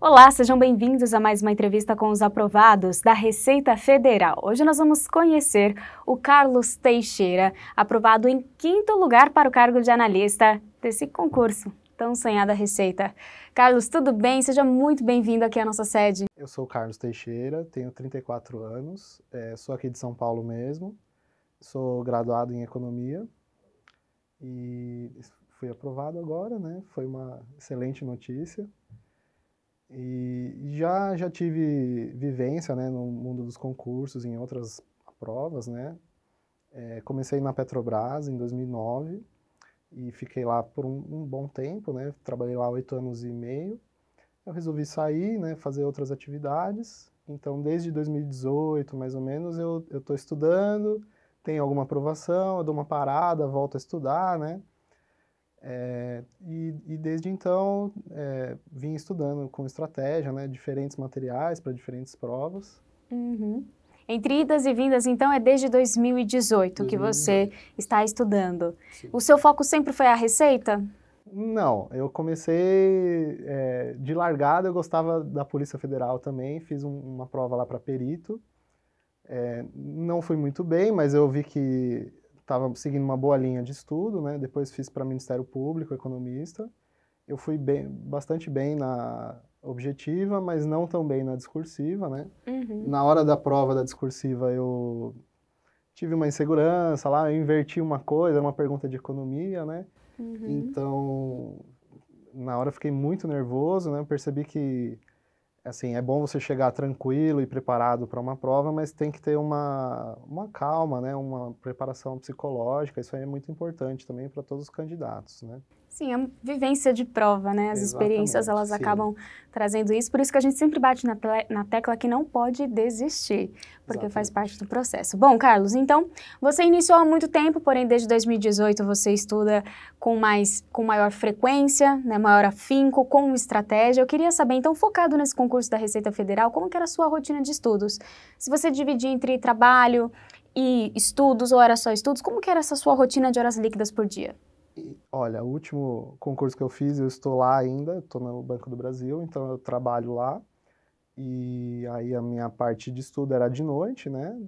Olá, sejam bem-vindos a mais uma entrevista com os aprovados da Receita Federal. Hoje nós vamos conhecer o Carlos Teixeira, aprovado em quinto lugar para o cargo de analista desse concurso tão sonhada Receita. Carlos, tudo bem? Seja muito bem-vindo aqui à nossa sede. Eu sou o Carlos Teixeira, tenho 34 anos, é, sou aqui de São Paulo mesmo, sou graduado em Economia e fui aprovado agora, né? Foi uma excelente notícia. E já, já tive vivência né, no mundo dos concursos, em outras provas, né? É, comecei na Petrobras em 2009 e fiquei lá por um, um bom tempo, né? Trabalhei lá oito anos e meio. Eu resolvi sair, né? Fazer outras atividades. Então, desde 2018, mais ou menos, eu estou estudando, tenho alguma aprovação, eu dou uma parada, volto a estudar, né? É, e, e, desde então é, vim estudando com estratégia, né, diferentes materiais para diferentes provas. Uhum. Entre idas e vindas, então, é desde 2018 que você está estudando. Sim. O seu foco sempre foi a receita? Não, eu comecei é, de largada, eu gostava da Polícia Federal também, fiz um, uma prova lá para perito. É, não fui muito bem, mas eu vi que estava seguindo uma boa linha de estudo, né? Depois fiz para Ministério Público, economista. Eu fui bem, bastante bem na objetiva, mas não tão bem na discursiva, né? Uhum. Na hora da prova da discursiva eu tive uma insegurança lá, eu inverti uma coisa, uma pergunta de economia, né? Uhum. Então, na hora fiquei muito nervoso, né? Eu percebi que assim, é bom você chegar tranquilo e preparado para uma prova, mas tem que ter uma, uma calma, né? Uma preparação psicológica, isso aí é muito importante também para todos os candidatos, né? Sim, é a vivência de prova, né? As Exatamente, experiências, elas sim. acabam trazendo isso. Por isso que a gente sempre bate na, na tecla que não pode desistir, porque Exatamente. faz parte do processo. Bom, Carlos, então, você iniciou há muito tempo, porém desde 2018 você estuda com, mais, com maior frequência, né? maior afinco, com estratégia. Eu queria saber, então, focado nesse concurso da Receita Federal, como que era a sua rotina de estudos? Se você dividia entre trabalho e estudos, ou era só estudos, como que era essa sua rotina de horas líquidas por dia? olha, o último concurso que eu fiz, eu estou lá ainda, estou no Banco do Brasil, então eu trabalho lá. E aí a minha parte de estudo era de noite, né?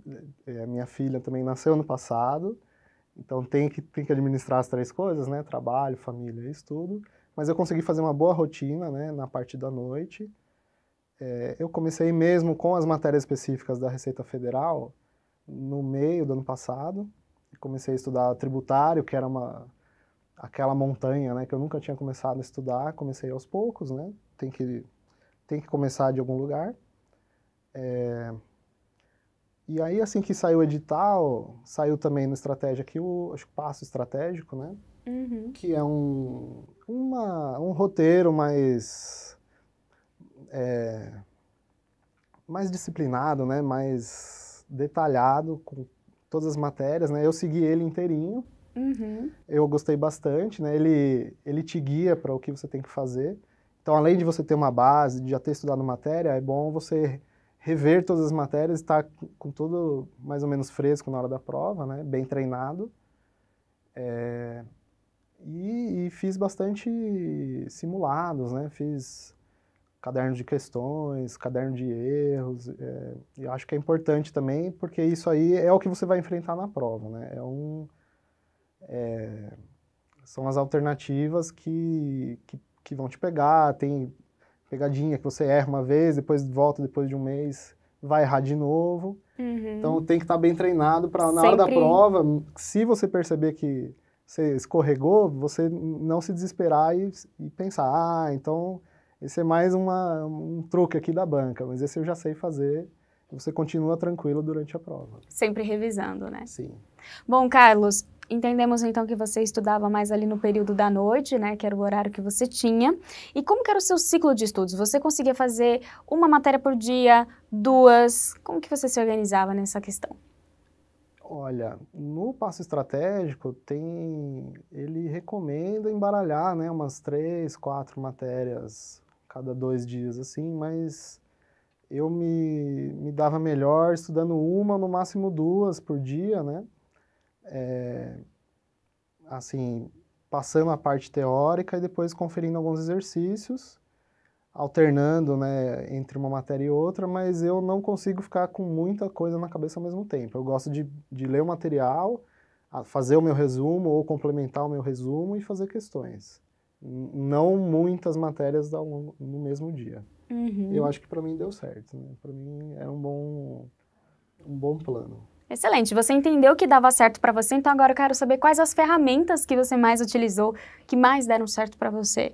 A minha filha também nasceu ano passado, então tem que, tem que administrar as três coisas, né? Trabalho, família e estudo. Mas eu consegui fazer uma boa rotina, né? Na parte da noite. É, eu comecei mesmo com as matérias específicas da Receita Federal no meio do ano passado. Comecei a estudar tributário, que era uma, aquela montanha, né, que eu nunca tinha começado a estudar, comecei aos poucos, né, tem que, tem que começar de algum lugar. É... E aí, assim que saiu o edital, saiu também no Estratégia aqui o Passo Estratégico, né, uhum. que é um, uma, um roteiro mais... É, mais disciplinado, né, mais detalhado, com todas as matérias, né, eu segui ele inteirinho, Uhum. Eu gostei bastante, né? Ele, ele te guia para o que você tem que fazer. Então, além de você ter uma base, de já ter estudado matéria, é bom você rever todas as matérias, estar tá com tudo mais ou menos fresco na hora da prova, né? Bem treinado. É... E, e, fiz bastante simulados, né? Fiz caderno de questões, caderno de erros. É... acho que é importante também, porque isso aí é o que você vai enfrentar na prova, né? É um é, são as alternativas que, que, que, vão te pegar. Tem pegadinha que você erra uma vez, depois volta depois de um mês, vai errar de novo. Uhum. Então tem que estar tá bem treinado para na Sempre. hora da prova, se você perceber que você escorregou, você não se desesperar e, e pensar, ah, então esse é mais uma, um truque aqui da banca, mas esse eu já sei fazer você continua tranquilo durante a prova. Sempre revisando, né? Sim. Bom, Carlos, Entendemos então que você estudava mais ali no período da noite, né, que era o horário que você tinha. E como que era o seu ciclo de estudos? Você conseguia fazer uma matéria por dia, duas? Como que você se organizava nessa questão? Olha, no passo estratégico tem ele recomenda embaralhar, né, umas três, quatro matérias cada dois dias assim, mas eu me, me dava melhor estudando uma, no máximo duas por dia, né? é, assim, passando a parte teórica e depois conferindo alguns exercícios, alternando né, entre uma matéria e outra, mas eu não consigo ficar com muita coisa na cabeça ao mesmo tempo. Eu gosto de, de ler o material, fazer o meu resumo ou complementar o meu resumo e fazer questões. Não muitas matérias no mesmo dia. Uhum. Eu acho que para mim deu certo. Né? Para mim era um bom, um bom plano. Excelente. Você entendeu o que dava certo para você, então agora eu quero saber quais as ferramentas que você mais utilizou, que mais deram certo para você.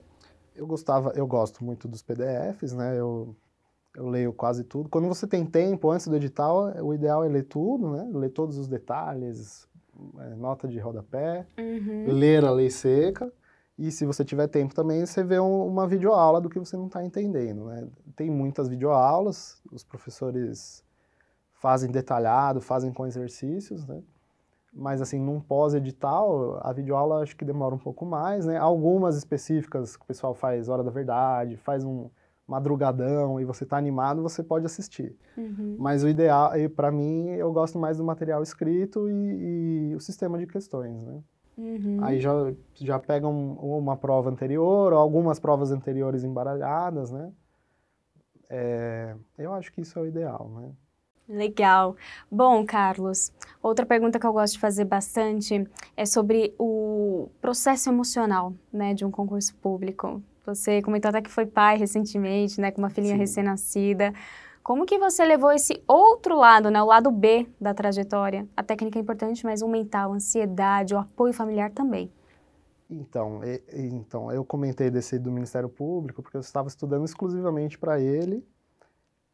Eu gostava, eu gosto muito dos PDFs, né? Eu, eu leio quase tudo. Quando você tem tempo antes do edital, o ideal é ler tudo, né? Ler todos os detalhes, é, nota de rodapé, uhum. ler a lei seca. E se você tiver tempo também, você vê um, uma videoaula do que você não está entendendo, né? Tem muitas videoaulas, os professores fazem detalhado, fazem com exercícios, né? Mas assim, num pós-edital, a videoaula acho que demora um pouco mais, né? Algumas específicas que o pessoal faz hora da verdade, faz um madrugadão e você está animado, você pode assistir. Uhum. Mas o ideal, para mim, eu gosto mais do material escrito e, e o sistema de questões, né? Uhum. Aí já, já pegam um, uma prova anterior, ou algumas provas anteriores embaralhadas, né? É, eu acho que isso é o ideal, né? Legal. Bom, Carlos, outra pergunta que eu gosto de fazer bastante é sobre o processo emocional né, de um concurso público. Você comentou até que foi pai recentemente, né, com uma filhinha recém-nascida. Como que você levou esse outro lado, né, o lado B da trajetória? A técnica é importante, mas o mental, a ansiedade, o apoio familiar também. Então, e, então, eu comentei desse do Ministério Público porque eu estava estudando exclusivamente para ele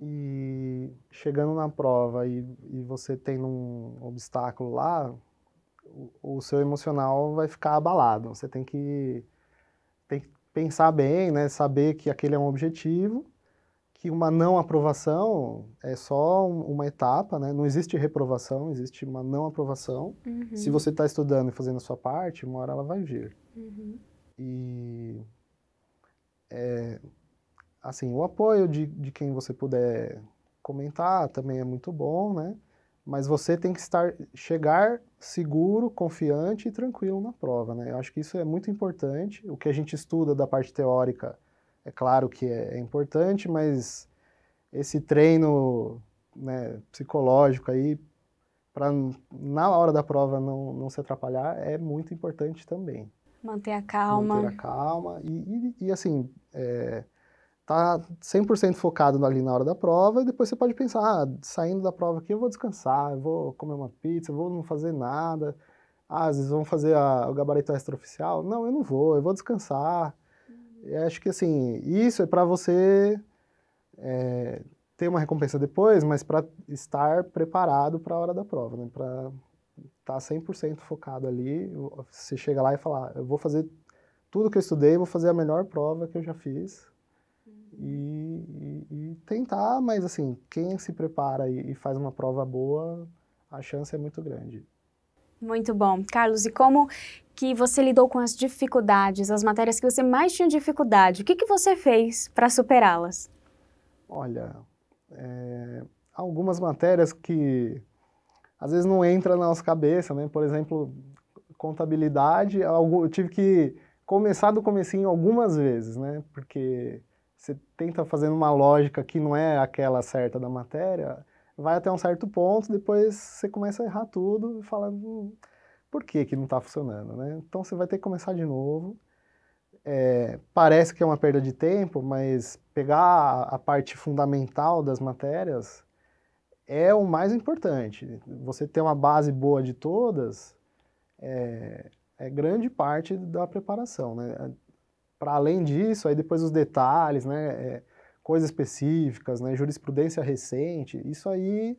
e chegando na prova e, e você tendo um obstáculo lá, o, o seu emocional vai ficar abalado. Você tem que, tem que pensar bem, né? saber que aquele é um objetivo, que uma não aprovação é só uma etapa, né? não existe reprovação, existe uma não aprovação. Uhum. Se você está estudando e fazendo a sua parte, uma hora ela vai vir. Uhum. E é, assim, o apoio de, de quem você puder comentar também é muito bom, né? Mas você tem que estar, chegar seguro, confiante e tranquilo na prova, né? Eu acho que isso é muito importante. O que a gente estuda da parte teórica, é claro que é, é importante, mas esse treino né, psicológico aí, para na hora da prova não, não se atrapalhar, é muito importante também. Manter a calma. Manter a calma. E, e, e assim, é, tá 100% focado ali na hora da prova e depois você pode pensar, ah, saindo da prova aqui eu vou descansar, eu vou comer uma pizza, eu vou não fazer nada. Ah, às vezes vão fazer a, o gabarito extraoficial. Não, eu não vou, eu vou descansar. Eu acho que assim, isso é para você é, ter uma recompensa depois, mas para estar preparado para a hora da prova, né? Para estar tá 100% focado ali, você chega lá e fala, ah, eu vou fazer tudo que eu estudei, vou fazer a melhor prova que eu já fiz e, e, e, tentar, mas assim, quem se prepara e, e faz uma prova boa, a chance é muito grande. Muito bom. Carlos, e como que você lidou com as dificuldades, as matérias que você mais tinha dificuldade? O que, que você fez para superá-las? Olha, é, algumas matérias que às vezes não entra na nossa cabeça, né? Por exemplo, contabilidade, eu tive que começar do comecinho algumas vezes, né? Porque você tenta fazer uma lógica que não é aquela certa da matéria, vai até um certo ponto, depois você começa a errar tudo e fala, hum, por que que não está funcionando, né? Então você vai ter que começar de novo. É, parece que é uma perda de tempo, mas pegar a parte fundamental das matérias é o mais importante. Você ter uma base boa de todas é, é grande parte da preparação, né? para além disso, aí depois os detalhes, né, é, coisas específicas, né, jurisprudência recente, isso aí,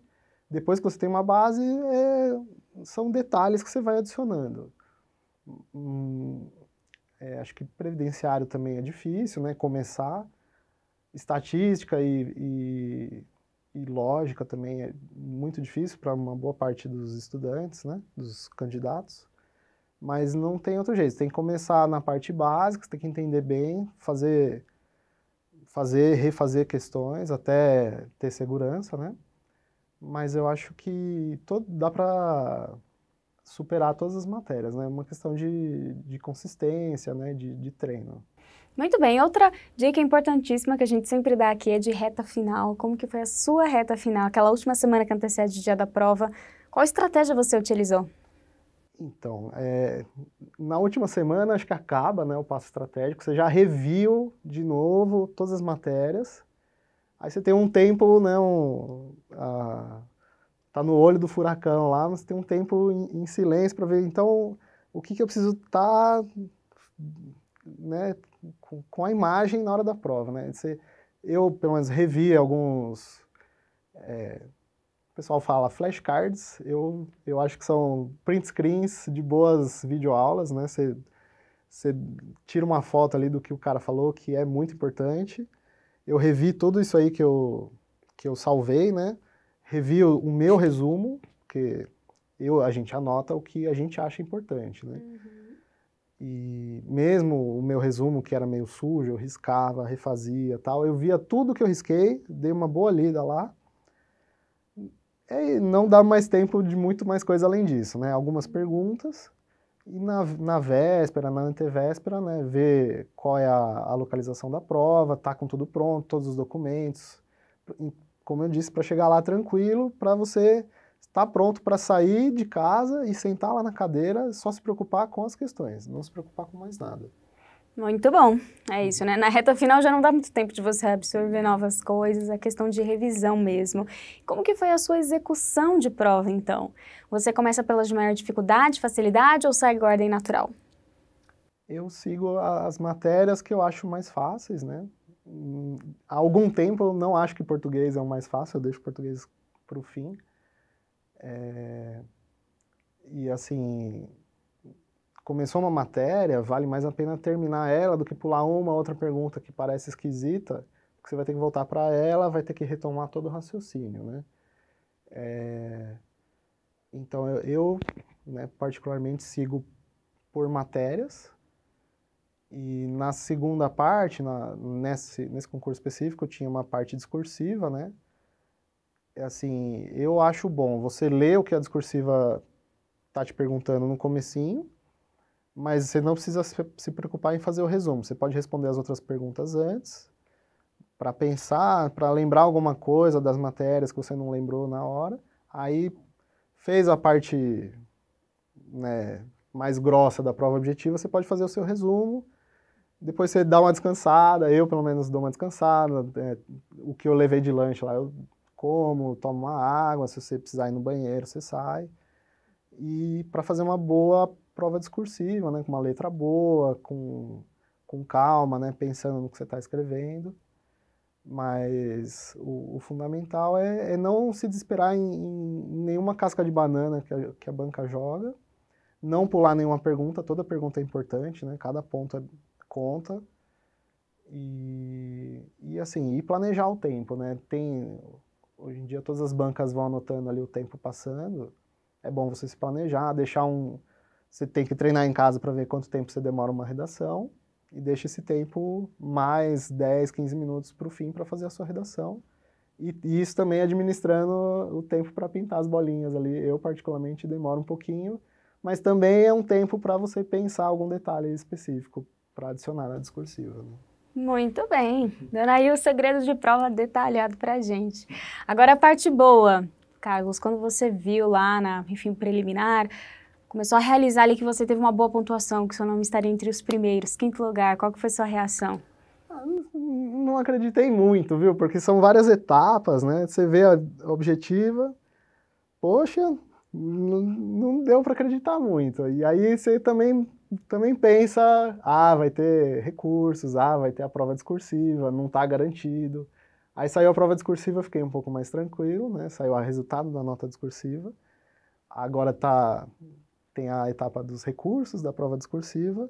depois que você tem uma base, é, são detalhes que você vai adicionando. Hum, é, acho que previdenciário também é difícil, né, começar. Estatística e, e, e lógica também é muito difícil para uma boa parte dos estudantes, né, dos candidatos. Mas não tem outro jeito, tem que começar na parte básica, você tem que entender bem, fazer, fazer refazer questões até ter segurança, né? Mas eu acho que todo, dá para superar todas as matérias, né? É uma questão de, de consistência, né? De, de treino. Muito bem, outra dica importantíssima que a gente sempre dá aqui é de reta final. Como que foi a sua reta final, aquela última semana que antecede o dia da prova? Qual estratégia você utilizou? Então, é, na última semana acho que acaba né, o passo estratégico, você já reviu de novo todas as matérias, aí você tem um tempo, né, um, a, tá no olho do furacão lá, mas tem um tempo em, em silêncio para ver, então, o que, que eu preciso estar tá, né, com, com, a imagem na hora da prova, né? Você, eu, pelo menos, revi alguns... É, o pessoal fala flashcards, eu, eu acho que são print screens de boas videoaulas, né? Você, você tira uma foto ali do que o cara falou, que é muito importante. Eu revi tudo isso aí que eu, que eu salvei, né? Revi o, o meu resumo, que eu, a gente anota o que a gente acha importante, né? Uhum. E mesmo o meu resumo, que era meio sujo, eu riscava, refazia tal, eu via tudo que eu risquei, dei uma boa lida lá, é, não dá mais tempo de muito mais coisa além disso, né? Algumas perguntas e na, na véspera, na antevéspera, né? Ver qual é a, a localização da prova, tá com tudo pronto, todos os documentos. Como eu disse, para chegar lá tranquilo, para você estar tá pronto para sair de casa e sentar lá na cadeira, só se preocupar com as questões, não se preocupar com mais nada. Muito bom, é isso, né? Na reta final já não dá muito tempo de você absorver novas coisas, a é questão de revisão mesmo. Como que foi a sua execução de prova, então? Você começa pelas de maior dificuldade, facilidade ou segue ordem natural? Eu sigo as matérias que eu acho mais fáceis, né? Há algum tempo eu não acho que português é o mais fácil, eu deixo português para o fim. É... E assim, começou uma matéria, vale mais a pena terminar ela do que pular uma outra pergunta que parece esquisita, porque você vai ter que voltar para ela, vai ter que retomar todo o raciocínio, né? É... Então, eu, eu né, particularmente sigo por matérias, e na segunda parte, na, nesse, nesse concurso específico, tinha uma parte discursiva, né? É assim, eu acho bom você ler o que a discursiva tá te perguntando no comecinho, mas você não precisa se preocupar em fazer o resumo. Você pode responder as outras perguntas antes, para pensar, para lembrar alguma coisa das matérias que você não lembrou na hora. Aí fez a parte né, mais grossa da prova objetiva, você pode fazer o seu resumo. Depois você dá uma descansada, eu pelo menos dou uma descansada. É, o que eu levei de lanche lá, eu como, tomo uma água, se você precisar ir no banheiro, você sai e para fazer uma boa prova discursiva, né, com uma letra boa, com, com calma, né, pensando no que você está escrevendo. Mas o, o fundamental é, é, não se desesperar em, em, nenhuma casca de banana que a, que a banca joga, não pular nenhuma pergunta, toda pergunta é importante, né, cada ponto é, conta. E, e assim, e planejar o tempo, né? Tem, hoje em dia todas as bancas vão anotando ali o tempo passando, é bom você se planejar, deixar um. Você tem que treinar em casa para ver quanto tempo você demora uma redação e deixa esse tempo mais 10, 15 minutos para o fim para fazer a sua redação. E, e isso também administrando o tempo para pintar as bolinhas ali. Eu, particularmente, demoro um pouquinho, mas também é um tempo para você pensar algum detalhe específico para adicionar na discursiva. Né? Muito bem. Dando aí o segredo de prova detalhado para gente. Agora a parte boa. Carlos, quando você viu lá na, enfim, preliminar, começou a realizar ali que você teve uma boa pontuação, que seu nome estaria entre os primeiros, quinto lugar, qual que foi sua reação? Ah, não acreditei muito, viu? Porque são várias etapas, né? Você vê a objetiva, poxa, não, não deu para acreditar muito. E aí você também, também pensa, ah, vai ter recursos, ah, vai ter a prova discursiva, não está garantido. Aí saiu a prova discursiva, fiquei um pouco mais tranquilo, né? Saiu o resultado da nota discursiva. Agora tá tem a etapa dos recursos da prova discursiva,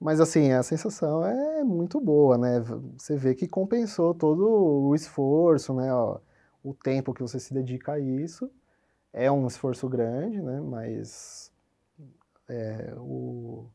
mas assim, a sensação é muito boa, né? Você vê que compensou todo o esforço, né, Ó, o tempo que você se dedica a isso. É um esforço grande, né, mas é, o,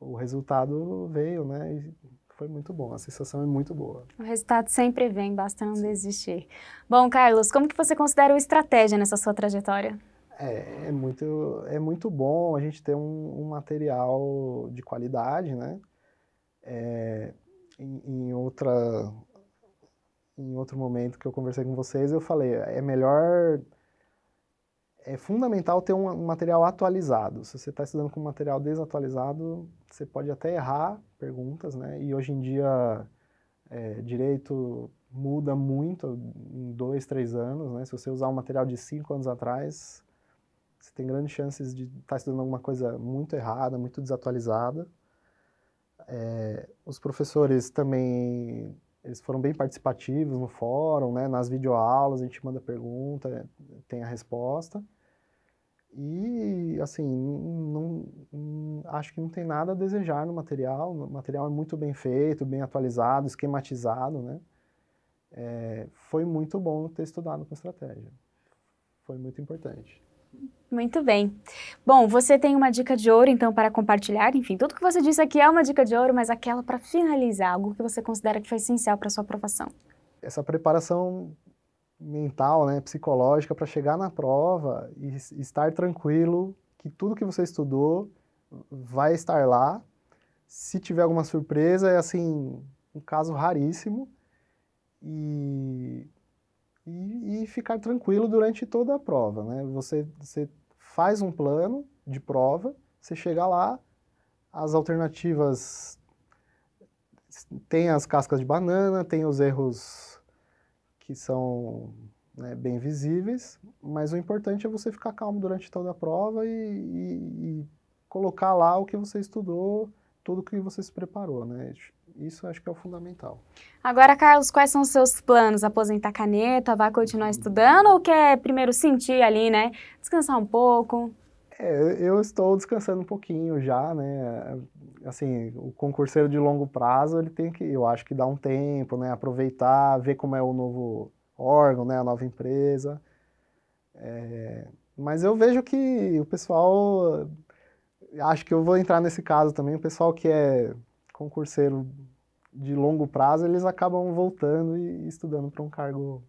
o resultado veio, né? foi muito bom, a sensação é muito boa. O resultado sempre vem, basta não Sim. desistir. Bom, Carlos, como que você considera o estratégia nessa sua trajetória? É, é muito, é muito bom a gente ter um, um material de qualidade, né? É, em, em, outra, em outro momento que eu conversei com vocês, eu falei, é melhor é fundamental ter um material atualizado. Se você está estudando com um material desatualizado, você pode até errar perguntas, né? E hoje em dia, é, direito muda muito em dois, três anos, né? Se você usar um material de cinco anos atrás, você tem grandes chances de estar tá estudando alguma coisa muito errada, muito desatualizada. É, os professores também eles foram bem participativos no fórum, né? Nas videoaulas a gente manda pergunta, tem a resposta. E, assim, não, acho que não tem nada a desejar no material. O material é muito bem feito, bem atualizado, esquematizado, né? É, foi muito bom ter estudado com estratégia. Foi muito importante. Muito bem. Bom, você tem uma dica de ouro, então, para compartilhar? Enfim, tudo que você disse aqui é uma dica de ouro, mas aquela para finalizar, algo que você considera que foi essencial para a sua aprovação. Essa preparação mental, né, psicológica, para chegar na prova e estar tranquilo que tudo que você estudou vai estar lá. Se tiver alguma surpresa, é assim, um caso raríssimo. E e, e ficar tranquilo durante toda a prova, né? Você, você faz um plano de prova, você chega lá, as alternativas tem as cascas de banana, tem os erros que são né, bem visíveis, mas o importante é você ficar calmo durante toda a prova e, e, e colocar lá o que você estudou, tudo que você se preparou, né? Isso acho que é o fundamental. Agora, Carlos, quais são os seus planos? Aposentar caneta, vai continuar uhum. estudando ou quer primeiro sentir ali, né? Descansar um pouco? É, eu estou descansando um pouquinho já, né? Assim, o concurseiro de longo prazo, ele tem que, eu acho que dá um tempo, né? Aproveitar, ver como é o novo órgão, né? A nova empresa. É, mas eu vejo que o pessoal, acho que eu vou entrar nesse caso também, o pessoal que é concurseiro de longo prazo, eles acabam voltando e estudando para um cargo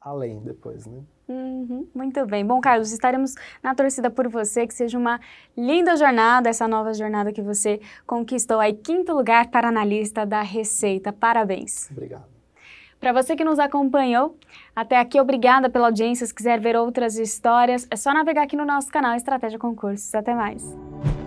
além depois, né? Uhum, muito bem. Bom, Carlos, estaremos na torcida por você. Que seja uma linda jornada, essa nova jornada que você conquistou aí, quinto lugar para analista da Receita. Parabéns. Obrigado. Para você que nos acompanhou até aqui, obrigada pela audiência. Se quiser ver outras histórias, é só navegar aqui no nosso canal Estratégia Concursos. Até mais.